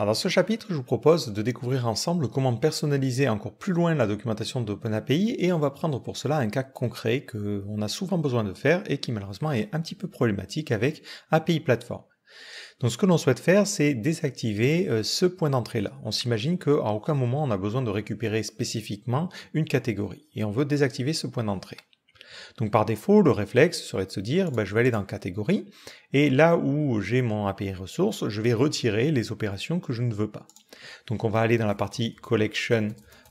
Alors dans ce chapitre, je vous propose de découvrir ensemble comment personnaliser encore plus loin la documentation d'OpenAPI et on va prendre pour cela un cas concret qu'on a souvent besoin de faire et qui malheureusement est un petit peu problématique avec API Platform. Donc ce que l'on souhaite faire, c'est désactiver euh, ce point d'entrée là. On s'imagine qu'à aucun moment on a besoin de récupérer spécifiquement une catégorie et on veut désactiver ce point d'entrée. Donc par défaut, le réflexe serait de se dire, bah, je vais aller dans catégorie, et là où j'ai mon API ressources, je vais retirer les opérations que je ne veux pas. Donc on va aller dans la partie collection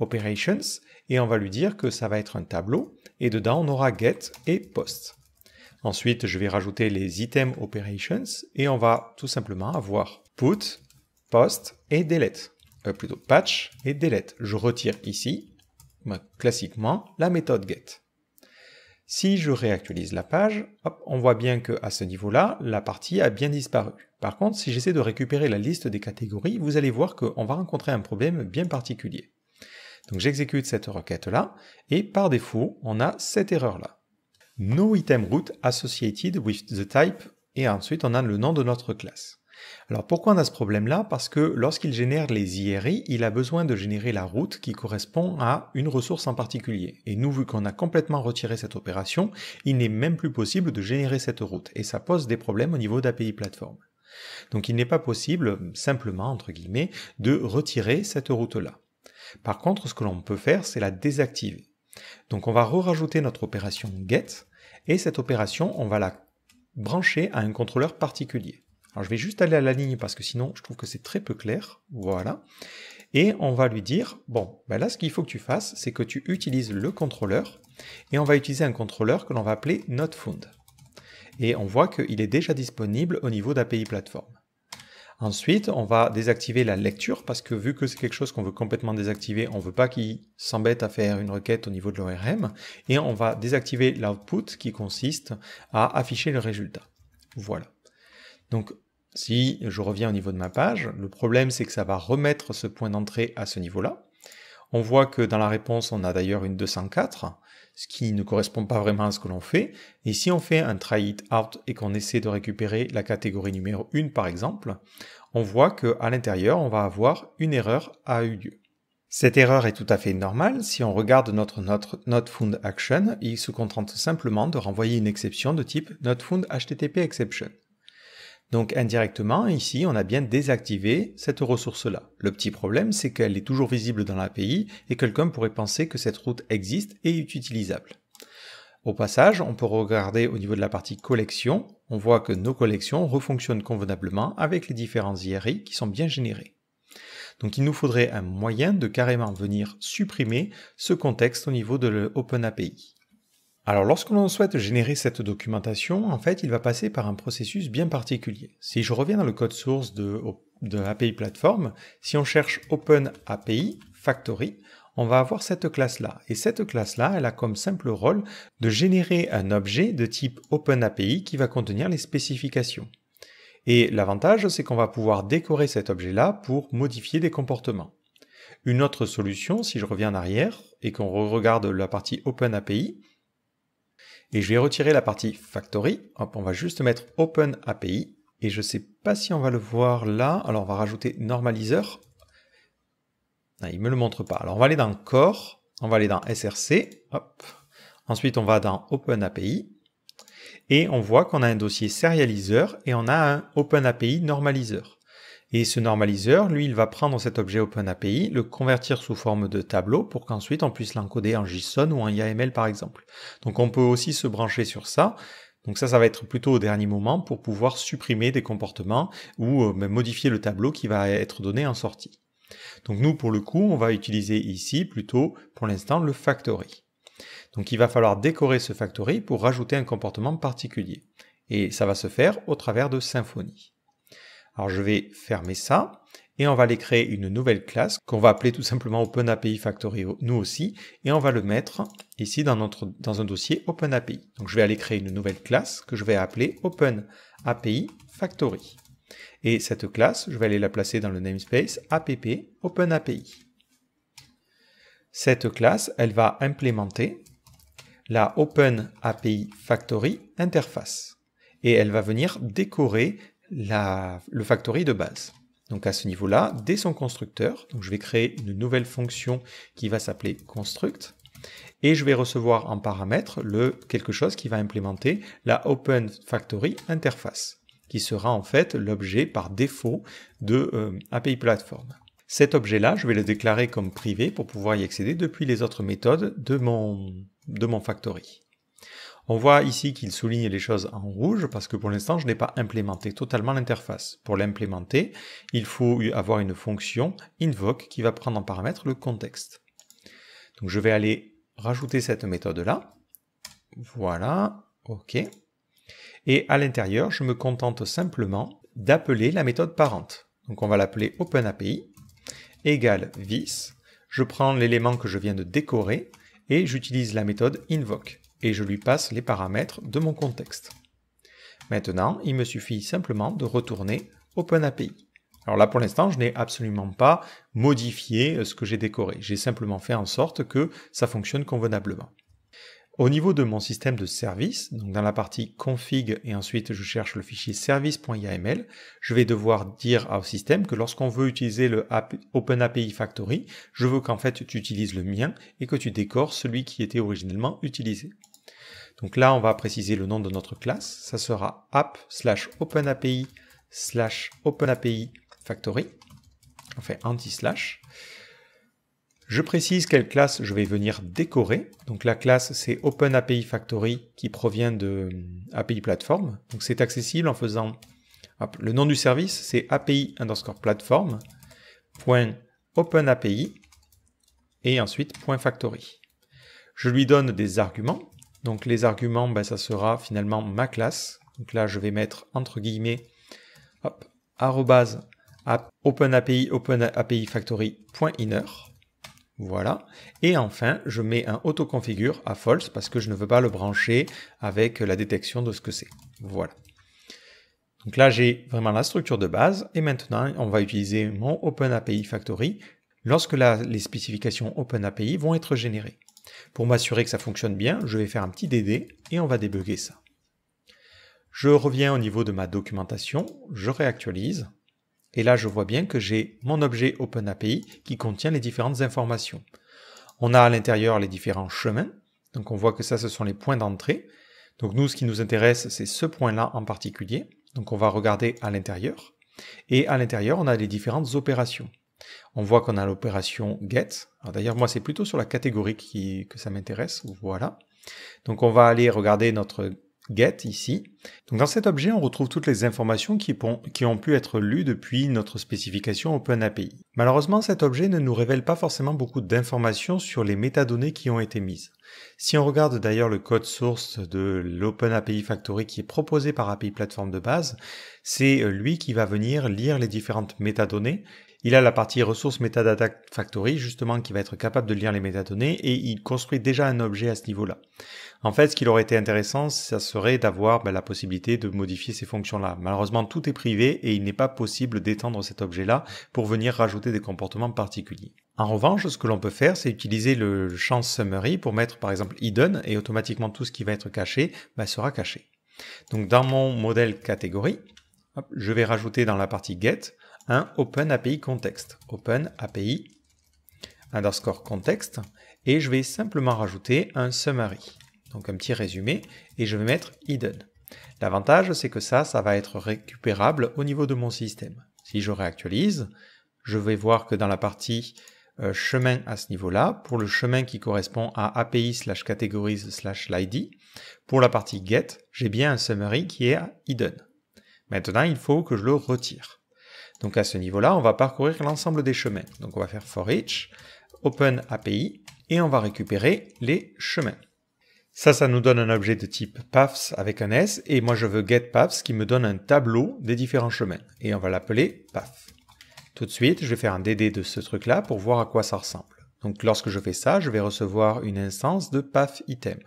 operations, et on va lui dire que ça va être un tableau, et dedans on aura get et post. Ensuite, je vais rajouter les Item operations, et on va tout simplement avoir put, post et delete. Euh, plutôt patch et delete. Je retire ici, bah, classiquement, la méthode get. Si je réactualise la page, hop, on voit bien que à ce niveau-là, la partie a bien disparu. Par contre, si j'essaie de récupérer la liste des catégories, vous allez voir qu'on va rencontrer un problème bien particulier. Donc j'exécute cette requête-là, et par défaut, on a cette erreur-là. No item root associated with the type, et ensuite on a le nom de notre classe. Alors pourquoi on a ce problème-là Parce que lorsqu'il génère les IRI, il a besoin de générer la route qui correspond à une ressource en particulier. Et nous, vu qu'on a complètement retiré cette opération, il n'est même plus possible de générer cette route. Et ça pose des problèmes au niveau d'API plateforme. Donc il n'est pas possible, simplement, entre guillemets, de retirer cette route-là. Par contre, ce que l'on peut faire, c'est la désactiver. Donc on va re-rajouter notre opération get, et cette opération, on va la brancher à un contrôleur particulier. Alors je vais juste aller à la ligne parce que sinon je trouve que c'est très peu clair. Voilà. Et on va lui dire, bon, ben là ce qu'il faut que tu fasses, c'est que tu utilises le contrôleur et on va utiliser un contrôleur que l'on va appeler NotFound. Et on voit qu'il est déjà disponible au niveau d'API Platform. Ensuite, on va désactiver la lecture parce que vu que c'est quelque chose qu'on veut complètement désactiver, on ne veut pas qu'il s'embête à faire une requête au niveau de l'ORM. Et on va désactiver l'output qui consiste à afficher le résultat. Voilà. Donc si je reviens au niveau de ma page, le problème c'est que ça va remettre ce point d'entrée à ce niveau-là. On voit que dans la réponse, on a d'ailleurs une 204, ce qui ne correspond pas vraiment à ce que l'on fait. Et si on fait un try it out et qu'on essaie de récupérer la catégorie numéro 1 par exemple, on voit qu'à l'intérieur, on va avoir une erreur a eu lieu. Cette erreur est tout à fait normale. Si on regarde notre, notre not found action, il se contente simplement de renvoyer une exception de type not found http exception. Donc indirectement, ici, on a bien désactivé cette ressource-là. Le petit problème, c'est qu'elle est toujours visible dans l'API et quelqu'un pourrait penser que cette route existe et est utilisable. Au passage, on peut regarder au niveau de la partie collection, on voit que nos collections refonctionnent convenablement avec les différents IRI qui sont bien générés. Donc il nous faudrait un moyen de carrément venir supprimer ce contexte au niveau de l'OpenAPI. Alors lorsque l'on souhaite générer cette documentation, en fait, il va passer par un processus bien particulier. Si je reviens dans le code source de, API Platform, si on cherche Open API Factory, on va avoir cette classe-là. Et cette classe-là, elle a comme simple rôle de générer un objet de type Open API qui va contenir les spécifications. Et l'avantage, c'est qu'on va pouvoir décorer cet objet-là pour modifier des comportements. Une autre solution, si je reviens en arrière et qu'on regarde la partie Open API, et je vais retirer la partie factory. on va juste mettre open API. Et je ne sais pas si on va le voir là. Alors on va rajouter normaliseur. il ne me le montre pas. Alors on va aller dans core. On va aller dans src. Ensuite on va dans open API. Et on voit qu'on a un dossier serializer et on a un open API normaliseur. Et ce normaliseur, lui, il va prendre cet objet OpenAPI, le convertir sous forme de tableau pour qu'ensuite on puisse l'encoder en JSON ou en YAML par exemple. Donc on peut aussi se brancher sur ça. Donc ça, ça va être plutôt au dernier moment pour pouvoir supprimer des comportements ou euh, modifier le tableau qui va être donné en sortie. Donc nous, pour le coup, on va utiliser ici plutôt pour l'instant le factory. Donc il va falloir décorer ce factory pour rajouter un comportement particulier. Et ça va se faire au travers de Symfony. Alors je vais fermer ça et on va aller créer une nouvelle classe qu'on va appeler tout simplement OpenAPI Factory nous aussi et on va le mettre ici dans, notre, dans un dossier OpenAPI. Donc je vais aller créer une nouvelle classe que je vais appeler OpenAPI Factory. Et cette classe, je vais aller la placer dans le namespace app OpenAPI. Cette classe, elle va implémenter la OpenAPI Factory interface et elle va venir décorer le factory de base. Donc à ce niveau-là, dès son constructeur, je vais créer une nouvelle fonction qui va s'appeler construct et je vais recevoir en paramètre le quelque chose qui va implémenter la Open Factory interface qui sera en fait l'objet par défaut de euh, API Platform. Cet objet-là, je vais le déclarer comme privé pour pouvoir y accéder depuis les autres méthodes de mon, de mon factory. On voit ici qu'il souligne les choses en rouge parce que pour l'instant, je n'ai pas implémenté totalement l'interface. Pour l'implémenter, il faut avoir une fonction invoke qui va prendre en paramètre le contexte. Donc je vais aller rajouter cette méthode-là. Voilà, ok. Et à l'intérieur, je me contente simplement d'appeler la méthode parente. Donc on va l'appeler OpenAPI égale vis. Je prends l'élément que je viens de décorer et j'utilise la méthode invoke et je lui passe les paramètres de mon contexte. Maintenant, il me suffit simplement de retourner OpenAPI. Alors là, pour l'instant, je n'ai absolument pas modifié euh, ce que j'ai décoré. J'ai simplement fait en sorte que ça fonctionne convenablement. Au niveau de mon système de service, donc dans la partie config et ensuite je cherche le fichier service.yaml, je vais devoir dire au système que lorsqu'on veut utiliser le OpenAPI Factory, je veux qu'en fait tu utilises le mien et que tu décores celui qui était originellement utilisé. Donc là, on va préciser le nom de notre classe. Ça sera app slash openapi slash openapi factory. On fait anti-slash. Je précise quelle classe je vais venir décorer. Donc la classe, c'est OpenAPI Factory qui provient de euh, API Platform. Donc c'est accessible en faisant... le nom du service, c'est API underscore platform et ensuite point .factory. Je lui donne des arguments. Donc les arguments, ben, ça sera finalement ma classe. Donc là, je vais mettre entre guillemets hop, arrobase openapi openapi Voilà. Et enfin, je mets un autoconfigure à false parce que je ne veux pas le brancher avec la détection de ce que c'est. Voilà. Donc là, j'ai vraiment la structure de base et maintenant, on va utiliser mon OpenAPI Factory lorsque les spécifications OpenAPI vont être générées. Pour m'assurer que ça fonctionne bien, je vais faire un petit DD et on va débugger ça. Je reviens au niveau de ma documentation, je réactualise, et là je vois bien que j'ai mon objet OpenAPI qui contient les différentes informations. On a à l'intérieur les différents chemins, donc on voit que ça ce sont les points d'entrée. Donc nous ce qui nous intéresse c'est ce point-là en particulier, donc on va regarder à l'intérieur. Et à l'intérieur on a les différentes opérations. On voit qu'on a l'opération get. D'ailleurs, moi, c'est plutôt sur la catégorie qui, que ça m'intéresse. Voilà. Donc, on va aller regarder notre get ici. Donc, dans cet objet, on retrouve toutes les informations qui, qui ont pu être lues depuis notre spécification OpenAPI. Malheureusement, cet objet ne nous révèle pas forcément beaucoup d'informations sur les métadonnées qui ont été mises. Si on regarde d'ailleurs le code source de l'OpenAPI Factory qui est proposé par API Platform de base, c'est euh, lui qui va venir lire les différentes métadonnées il a la partie ressources metadata factory justement qui va être capable de lire les métadonnées et il construit déjà un objet à ce niveau-là. En fait, ce qui aurait été intéressant, ça serait d'avoir ben, la possibilité de modifier ces fonctions-là. Malheureusement, tout est privé et il n'est pas possible d'étendre cet objet-là pour venir rajouter des comportements particuliers. En revanche, ce que l'on peut faire, c'est utiliser le champ summary pour mettre par exemple hidden et automatiquement tout ce qui va être caché ben, sera caché. Donc dans mon modèle catégorie, je vais rajouter dans la partie get un Open API Context. Open API underscore context. Et je vais simplement rajouter un summary. Donc un petit résumé. Et je vais mettre hidden. L'avantage, c'est que ça, ça va être récupérable au niveau de mon système. Si je réactualise, je vais voir que dans la partie euh, chemin à ce niveau-là, pour le chemin qui correspond à API slash categories slash ID pour la partie get, j'ai bien un summary qui est hidden. Maintenant, il faut que je le retire. Donc à ce niveau-là, on va parcourir l'ensemble des chemins. Donc on va faire for each, open API, et on va récupérer les chemins. Ça, ça nous donne un objet de type paths avec un S, et moi je veux get paths qui me donne un tableau des différents chemins, et on va l'appeler path. Tout de suite, je vais faire un DD de ce truc-là pour voir à quoi ça ressemble. Donc lorsque je fais ça, je vais recevoir une instance de path item.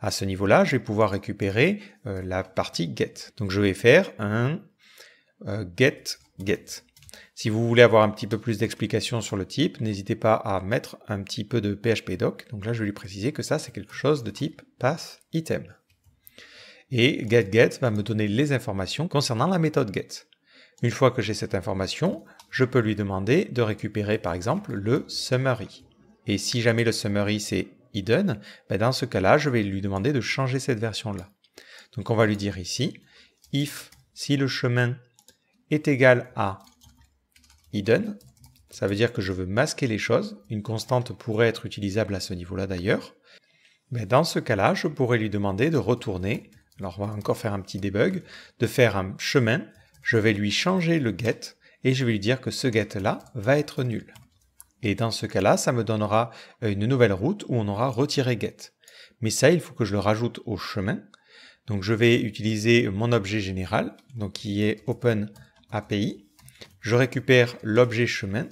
À ce niveau-là, je vais pouvoir récupérer euh, la partie get. Donc je vais faire un euh, get get. Si vous voulez avoir un petit peu plus d'explications sur le type, n'hésitez pas à mettre un petit peu de PHP doc. Donc là, je vais lui préciser que ça, c'est quelque chose de type pass item. Et getGet va me donner les informations concernant la méthode get. Une fois que j'ai cette information, je peux lui demander de récupérer par exemple le summary. Et si jamais le summary c'est hidden, ben, dans ce cas-là, je vais lui demander de changer cette version-là. Donc on va lui dire ici, if, si le chemin est égal à hidden. Ça veut dire que je veux masquer les choses. Une constante pourrait être utilisable à ce niveau-là d'ailleurs. Mais dans ce cas-là, je pourrais lui demander de retourner. Alors on va encore faire un petit debug. De faire un chemin. Je vais lui changer le get et je vais lui dire que ce get-là va être nul. Et dans ce cas-là, ça me donnera une nouvelle route où on aura retiré get. Mais ça, il faut que je le rajoute au chemin. Donc je vais utiliser mon objet général, donc qui est open API, je récupère l'objet chemin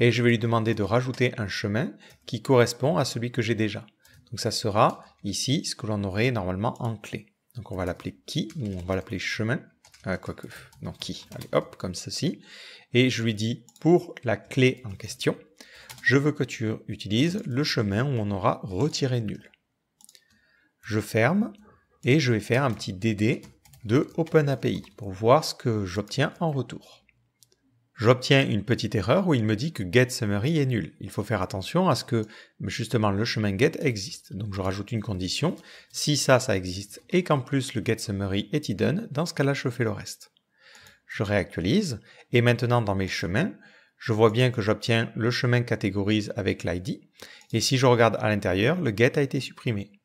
et je vais lui demander de rajouter un chemin qui correspond à celui que j'ai déjà. Donc ça sera ici ce que l'on aurait normalement en clé. Donc on va l'appeler qui ou on va l'appeler chemin, quoi euh, quoique, donc qui, allez hop, comme ceci. Et je lui dis pour la clé en question, je veux que tu utilises le chemin où on aura retiré nul. Je ferme et je vais faire un petit DD de OpenAPI pour voir ce que j'obtiens en retour. J'obtiens une petite erreur où il me dit que getSummary est nul. Il faut faire attention à ce que justement le chemin get existe. Donc je rajoute une condition. Si ça, ça existe et qu'en plus le getSummary est hidden, dans ce cas-là, je fais le reste. Je réactualise et maintenant dans mes chemins, je vois bien que j'obtiens le chemin catégorise avec l'ID. Et si je regarde à l'intérieur, le get a été supprimé.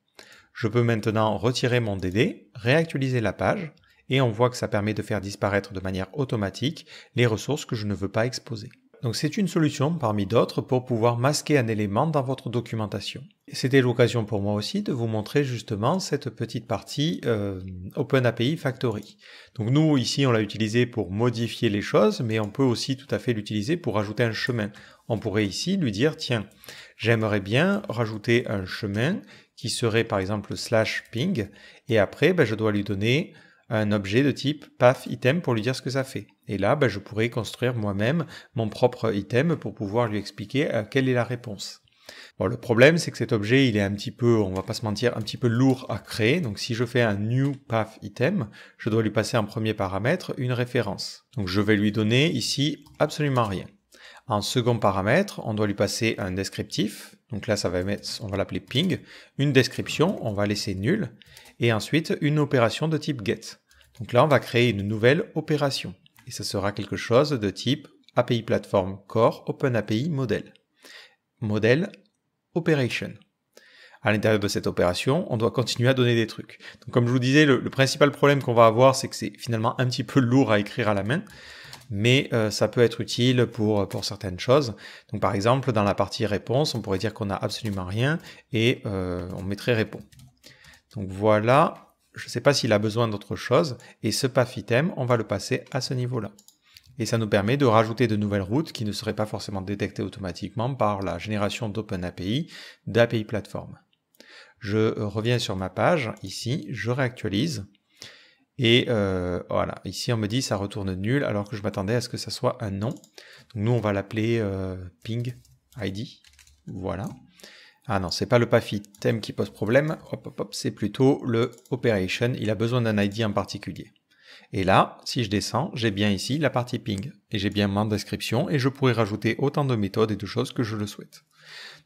Je peux maintenant retirer mon DD, réactualiser la page, et on voit que ça permet de faire disparaître de manière automatique les ressources que je ne veux pas exposer. Donc c'est une solution parmi d'autres pour pouvoir masquer un élément dans votre documentation. C'était l'occasion pour moi aussi de vous montrer justement cette petite partie euh, OpenAPI Factory. Donc nous ici on l'a utilisé pour modifier les choses, mais on peut aussi tout à fait l'utiliser pour ajouter un chemin. On pourrait ici lui dire tiens, j'aimerais bien rajouter un chemin qui serait par exemple slash ping, et après bah, je dois lui donner un objet de type path item pour lui dire ce que ça fait. Et là, bah, je pourrais construire moi-même mon propre item pour pouvoir lui expliquer euh, quelle est la réponse. Bon, le problème, c'est que cet objet, il est un petit peu, on va pas se mentir, un petit peu lourd à créer. Donc, si je fais un new path item, je dois lui passer en premier paramètre, une référence. Donc, je vais lui donner ici absolument rien. En second paramètre, on doit lui passer un descriptif. Donc là, ça va mettre, on va l'appeler ping. Une description, on va laisser nulle. Et ensuite, une opération de type get. Donc là, on va créer une nouvelle opération. Et ce sera quelque chose de type API Platform Core Open API Model. Model Operation. À l'intérieur de cette opération, on doit continuer à donner des trucs. Donc comme je vous disais, le principal problème qu'on va avoir, c'est que c'est finalement un petit peu lourd à écrire à la main mais euh, ça peut être utile pour, certaines choses. Donc par exemple, dans la partie réponse, on pourrait dire qu'on n'a absolument rien et euh, on mettrait répond. Donc voilà, je ne sais pas s'il a besoin d'autre chose, et ce path item, on va le passer à ce niveau-là. Et ça nous permet de rajouter de nouvelles routes qui ne seraient pas forcément détectées automatiquement par la génération d'OpenAPI d'API Platform. Je euh, reviens sur ma page, ici, je réactualise, et euh, voilà, ici on me dit ça retourne nul alors que je m'attendais à ce que ça soit un nom. nous on va l'appeler euh, ping id. Voilà. Ah non, c'est pas le PAFI thème qui pose problème, c'est plutôt le operation, il a besoin d'un ID en particulier. Et là, si je descends, j'ai bien ici la partie ping, et j'ai bien ma description, et je pourrais rajouter autant de méthodes et de choses que je le souhaite.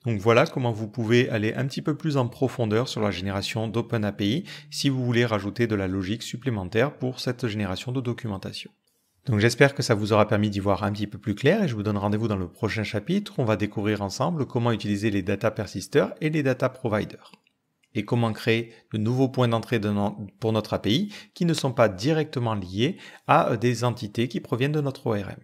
Donc voilà comment vous pouvez aller un petit peu plus en profondeur sur la génération d'OpenAPI si vous voulez rajouter de la logique supplémentaire pour cette génération de documentation. Donc j'espère que ça vous aura permis d'y voir un petit peu plus clair et je vous donne rendez-vous dans le prochain chapitre. On va découvrir ensemble comment utiliser les data persisters et les data providers et comment créer de nouveaux points d'entrée pour notre API qui ne sont pas directement liés à des entités qui proviennent de notre ORM.